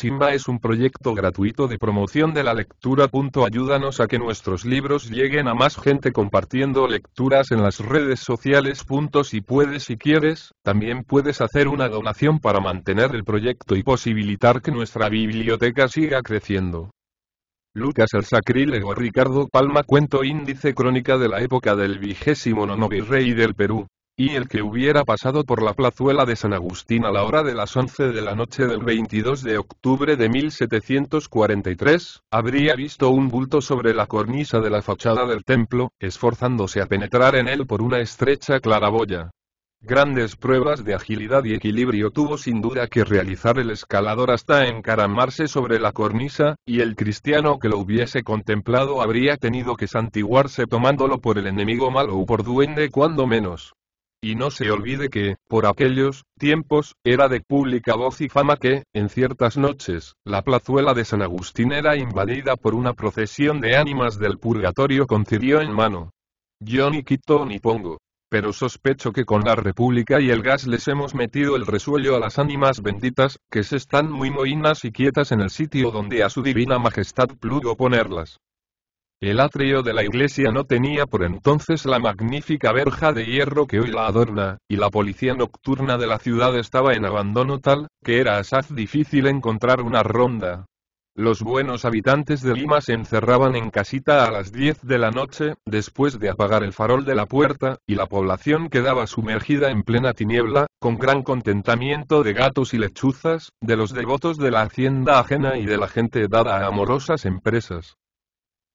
Simba es un proyecto gratuito de promoción de la lectura. Ayúdanos a que nuestros libros lleguen a más gente compartiendo lecturas en las redes sociales. Si puedes y quieres, también puedes hacer una donación para mantener el proyecto y posibilitar que nuestra biblioteca siga creciendo. Lucas el Sacrílego Ricardo Palma Cuento Índice Crónica de la época del vigésimo nono virrey del Perú y el que hubiera pasado por la plazuela de San Agustín a la hora de las 11 de la noche del 22 de octubre de 1743, habría visto un bulto sobre la cornisa de la fachada del templo, esforzándose a penetrar en él por una estrecha claraboya. Grandes pruebas de agilidad y equilibrio tuvo sin duda que realizar el escalador hasta encaramarse sobre la cornisa, y el cristiano que lo hubiese contemplado habría tenido que santiguarse tomándolo por el enemigo malo o por duende cuando menos. Y no se olvide que, por aquellos tiempos, era de pública voz y fama que, en ciertas noches, la plazuela de San Agustín era invadida por una procesión de ánimas del purgatorio con en mano. Yo ni quito ni pongo. Pero sospecho que con la República y el gas les hemos metido el resuello a las ánimas benditas, que se están muy moinas y quietas en el sitio donde a su divina majestad plugo ponerlas. El atrio de la iglesia no tenía por entonces la magnífica verja de hierro que hoy la adorna, y la policía nocturna de la ciudad estaba en abandono tal, que era asaz difícil encontrar una ronda. Los buenos habitantes de Lima se encerraban en casita a las 10 de la noche, después de apagar el farol de la puerta, y la población quedaba sumergida en plena tiniebla, con gran contentamiento de gatos y lechuzas, de los devotos de la hacienda ajena y de la gente dada a amorosas empresas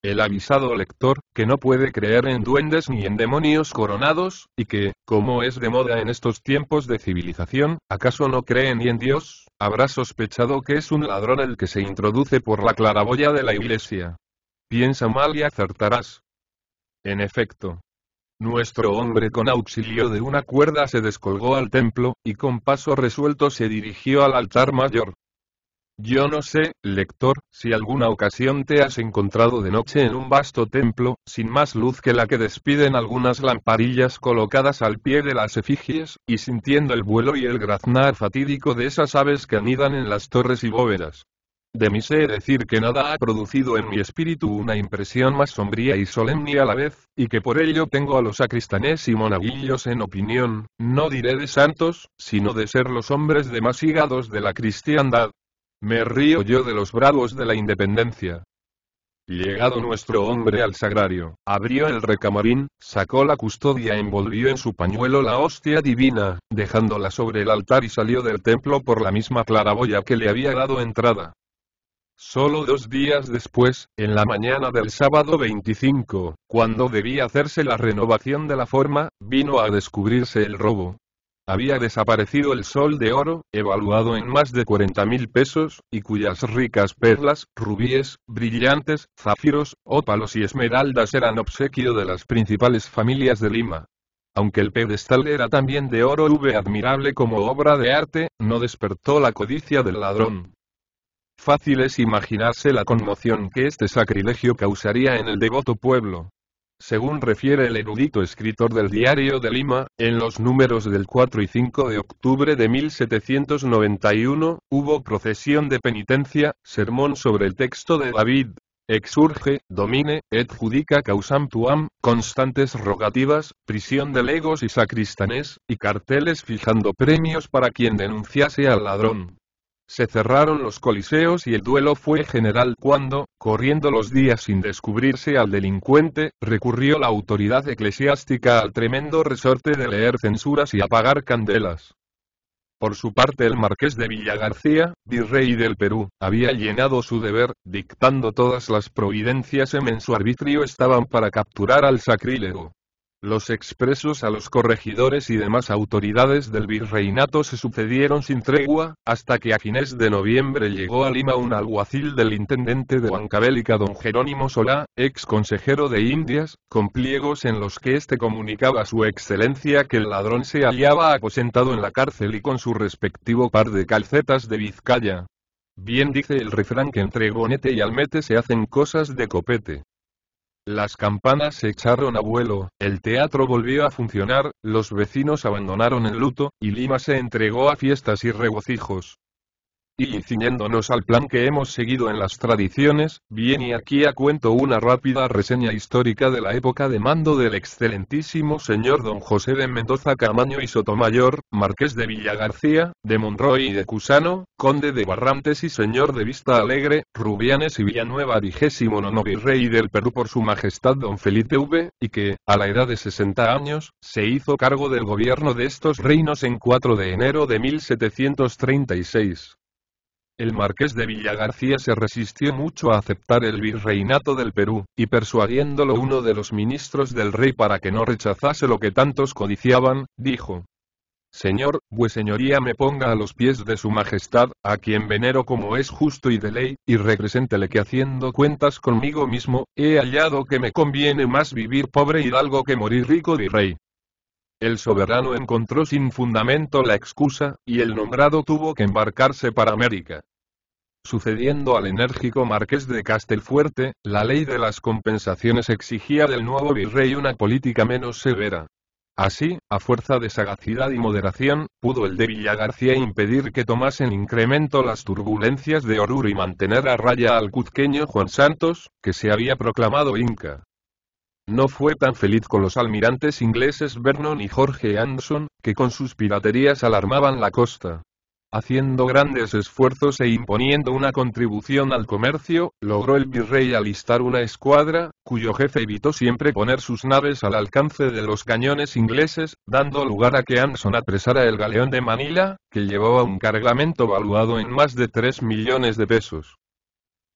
el avisado lector, que no puede creer en duendes ni en demonios coronados, y que, como es de moda en estos tiempos de civilización, ¿acaso no cree ni en Dios? Habrá sospechado que es un ladrón el que se introduce por la claraboya de la iglesia. Piensa mal y acertarás. En efecto. Nuestro hombre con auxilio de una cuerda se descolgó al templo, y con paso resuelto se dirigió al altar mayor. Yo no sé, lector, si alguna ocasión te has encontrado de noche en un vasto templo, sin más luz que la que despiden algunas lamparillas colocadas al pie de las efigies, y sintiendo el vuelo y el graznar fatídico de esas aves que anidan en las torres y bóvedas. De mí sé decir que nada ha producido en mi espíritu una impresión más sombría y solemne a la vez, y que por ello tengo a los sacristanes y monaguillos en opinión, no diré de santos, sino de ser los hombres de de la cristiandad, me río yo de los bravos de la independencia. Llegado nuestro hombre al sagrario, abrió el recamarín, sacó la custodia, envolvió en su pañuelo la hostia divina, dejándola sobre el altar y salió del templo por la misma claraboya que le había dado entrada. Solo dos días después, en la mañana del sábado 25, cuando debía hacerse la renovación de la forma, vino a descubrirse el robo, había desaparecido el sol de oro, evaluado en más de 40.000 mil pesos, y cuyas ricas perlas, rubíes, brillantes, zafiros, ópalos y esmeraldas eran obsequio de las principales familias de Lima. Aunque el pedestal era también de oro V admirable como obra de arte, no despertó la codicia del ladrón. Fácil es imaginarse la conmoción que este sacrilegio causaría en el devoto pueblo. Según refiere el erudito escritor del Diario de Lima, en los números del 4 y 5 de octubre de 1791, hubo procesión de penitencia, sermón sobre el texto de David, exurge, domine, et judica causam tuam, constantes rogativas, prisión de legos y sacristanes, y carteles fijando premios para quien denunciase al ladrón. Se cerraron los coliseos y el duelo fue general cuando, corriendo los días sin descubrirse al delincuente, recurrió la autoridad eclesiástica al tremendo resorte de leer censuras y apagar candelas. Por su parte el marqués de Villagarcía, virrey del Perú, había llenado su deber, dictando todas las providencias en su arbitrio estaban para capturar al sacrílego. Los expresos a los corregidores y demás autoridades del virreinato se sucedieron sin tregua, hasta que a fines de noviembre llegó a Lima un alguacil del intendente de Huancabélica don Jerónimo Solá, ex consejero de Indias, con pliegos en los que éste comunicaba a su excelencia que el ladrón se hallaba aposentado en la cárcel y con su respectivo par de calcetas de Vizcaya. Bien dice el refrán que entre bonete y almete se hacen cosas de copete. Las campanas se echaron a vuelo, el teatro volvió a funcionar, los vecinos abandonaron el luto, y Lima se entregó a fiestas y regocijos y ciñéndonos al plan que hemos seguido en las tradiciones, viene aquí a cuento una rápida reseña histórica de la época de mando del excelentísimo señor don José de Mendoza Camaño y Sotomayor, marqués de Villagarcía, de Monroy y de Cusano, conde de Barrantes y señor de Vista Alegre, Rubianes y Villanueva vigésimo nono virrey del Perú por su majestad don Felipe V, y que, a la edad de 60 años, se hizo cargo del gobierno de estos reinos en 4 de enero de 1736. El marqués de Villagarcía se resistió mucho a aceptar el virreinato del Perú, y persuadiéndolo uno de los ministros del rey para que no rechazase lo que tantos codiciaban, dijo, Señor, vueseñoría me ponga a los pies de su majestad, a quien venero como es justo y de ley, y represéntele que haciendo cuentas conmigo mismo, he hallado que me conviene más vivir pobre hidalgo que morir rico virrey. El soberano encontró sin fundamento la excusa, y el nombrado tuvo que embarcarse para América. Sucediendo al enérgico marqués de Castelfuerte, la ley de las compensaciones exigía del nuevo virrey una política menos severa. Así, a fuerza de sagacidad y moderación, pudo el de Villagarcía impedir que tomasen incremento las turbulencias de Oruro y mantener a raya al cuzqueño Juan Santos, que se había proclamado inca. No fue tan feliz con los almirantes ingleses Vernon y Jorge Anderson, que con sus piraterías alarmaban la costa. Haciendo grandes esfuerzos e imponiendo una contribución al comercio, logró el virrey alistar una escuadra, cuyo jefe evitó siempre poner sus naves al alcance de los cañones ingleses, dando lugar a que Anderson apresara el galeón de Manila, que llevaba un cargamento valuado en más de 3 millones de pesos.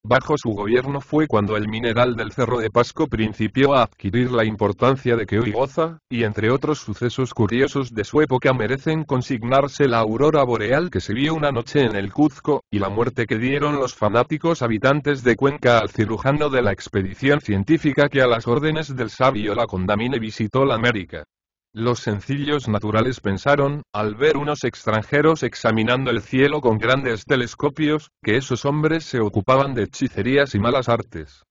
Bajo su gobierno fue cuando el mineral del Cerro de Pasco principió a adquirir la importancia de que hoy goza, y entre otros sucesos curiosos de su época merecen consignarse la aurora boreal que se vio una noche en el Cuzco, y la muerte que dieron los fanáticos habitantes de Cuenca al cirujano de la expedición científica que a las órdenes del sabio la condamine visitó la América. Los sencillos naturales pensaron, al ver unos extranjeros examinando el cielo con grandes telescopios, que esos hombres se ocupaban de hechicerías y malas artes.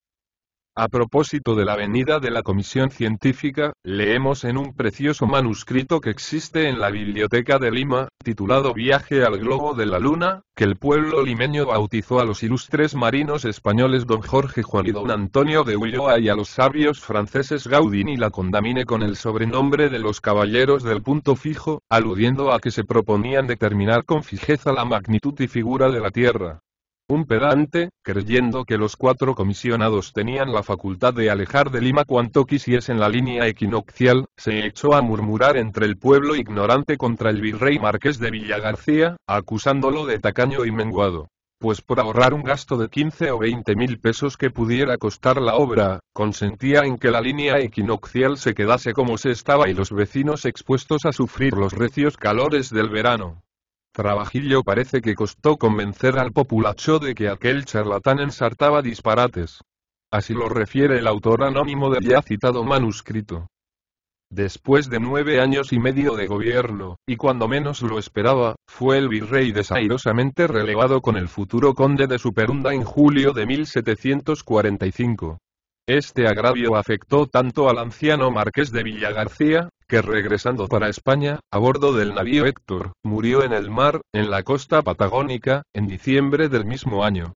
A propósito de la venida de la Comisión Científica, leemos en un precioso manuscrito que existe en la Biblioteca de Lima, titulado Viaje al Globo de la Luna, que el pueblo limeño bautizó a los ilustres marinos españoles don Jorge Juan y don Antonio de Ulloa y a los sabios franceses Gaudín y la condamine con el sobrenombre de los Caballeros del Punto Fijo, aludiendo a que se proponían determinar con fijeza la magnitud y figura de la Tierra un pedante, creyendo que los cuatro comisionados tenían la facultad de alejar de Lima cuanto quisiesen la línea equinoccial, se echó a murmurar entre el pueblo ignorante contra el virrey marqués de Villagarcía, acusándolo de tacaño y menguado. Pues por ahorrar un gasto de 15 o 20 mil pesos que pudiera costar la obra, consentía en que la línea equinoccial se quedase como se estaba y los vecinos expuestos a sufrir los recios calores del verano. Trabajillo parece que costó convencer al populacho de que aquel charlatán ensartaba disparates. Así lo refiere el autor anónimo del ya citado manuscrito. Después de nueve años y medio de gobierno, y cuando menos lo esperaba, fue el virrey desairosamente relevado con el futuro conde de Superunda en julio de 1745. Este agravio afectó tanto al anciano marqués de Villagarcía, que regresando para España, a bordo del navío Héctor, murió en el mar, en la costa patagónica, en diciembre del mismo año.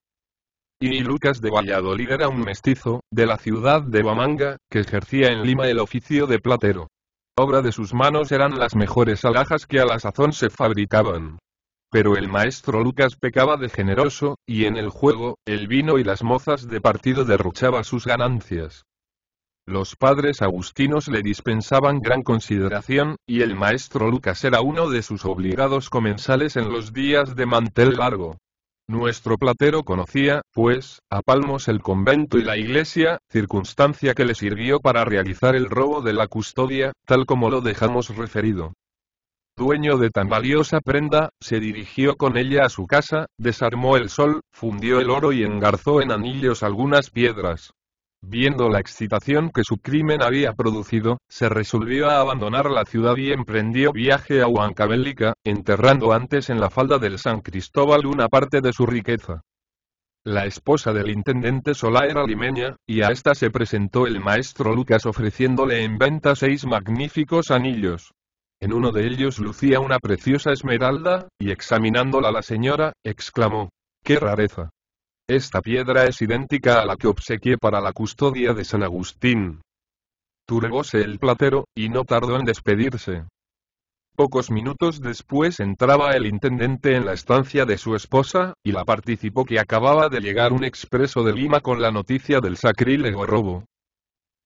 Y Lucas de Valladolid era un mestizo, de la ciudad de Huamanga, que ejercía en Lima el oficio de platero. Obra de sus manos eran las mejores alhajas que a la sazón se fabricaban, pero el maestro Lucas pecaba de generoso, y en el juego, el vino y las mozas de partido derruchaba sus ganancias. Los padres agustinos le dispensaban gran consideración, y el maestro Lucas era uno de sus obligados comensales en los días de mantel largo. Nuestro platero conocía, pues, a palmos el convento y la iglesia, circunstancia que le sirvió para realizar el robo de la custodia, tal como lo dejamos referido dueño de tan valiosa prenda, se dirigió con ella a su casa, desarmó el sol, fundió el oro y engarzó en anillos algunas piedras. Viendo la excitación que su crimen había producido, se resolvió a abandonar la ciudad y emprendió viaje a Huancabélica, enterrando antes en la falda del San Cristóbal una parte de su riqueza. La esposa del intendente Solá era limeña, y a esta se presentó el maestro Lucas ofreciéndole en venta seis magníficos anillos. En uno de ellos lucía una preciosa esmeralda, y examinándola la señora, exclamó, ¡Qué rareza! Esta piedra es idéntica a la que obsequié para la custodia de San Agustín. Turbóse el platero, y no tardó en despedirse. Pocos minutos después entraba el intendente en la estancia de su esposa, y la participó que acababa de llegar un expreso de Lima con la noticia del sacrílego robo.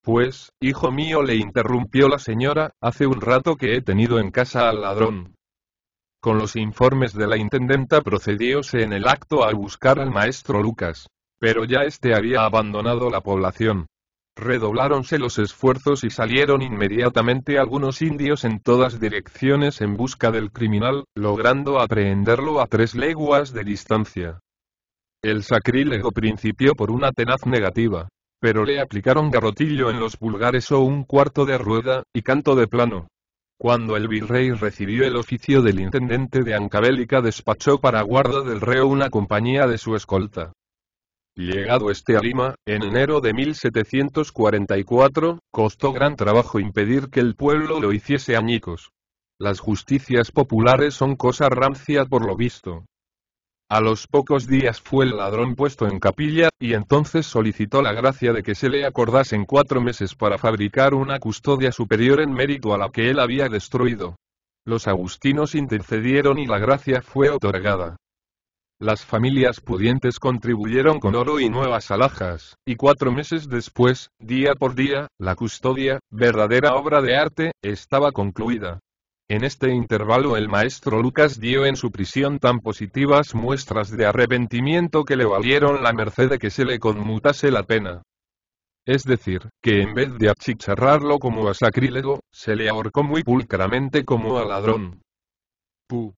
Pues, hijo mío, le interrumpió la señora, hace un rato que he tenido en casa al ladrón. Con los informes de la intendenta procedióse en el acto a buscar al maestro Lucas. Pero ya éste había abandonado la población. Redobláronse los esfuerzos y salieron inmediatamente algunos indios en todas direcciones en busca del criminal, logrando aprehenderlo a tres leguas de distancia. El sacrílego principió por una tenaz negativa pero le aplicaron garrotillo en los pulgares o un cuarto de rueda, y canto de plano. Cuando el virrey recibió el oficio del intendente de Ancabélica despachó para guarda del reo una compañía de su escolta. Llegado este a Lima, en enero de 1744, costó gran trabajo impedir que el pueblo lo hiciese añicos. Las justicias populares son cosa rancia por lo visto, a los pocos días fue el ladrón puesto en capilla, y entonces solicitó la gracia de que se le acordasen cuatro meses para fabricar una custodia superior en mérito a la que él había destruido. Los agustinos intercedieron y la gracia fue otorgada. Las familias pudientes contribuyeron con oro y nuevas alhajas, y cuatro meses después, día por día, la custodia, verdadera obra de arte, estaba concluida. En este intervalo el maestro Lucas dio en su prisión tan positivas muestras de arrepentimiento que le valieron la merced de que se le conmutase la pena. Es decir, que en vez de achicharrarlo como a sacrílego, se le ahorcó muy pulcramente como a ladrón. Pu.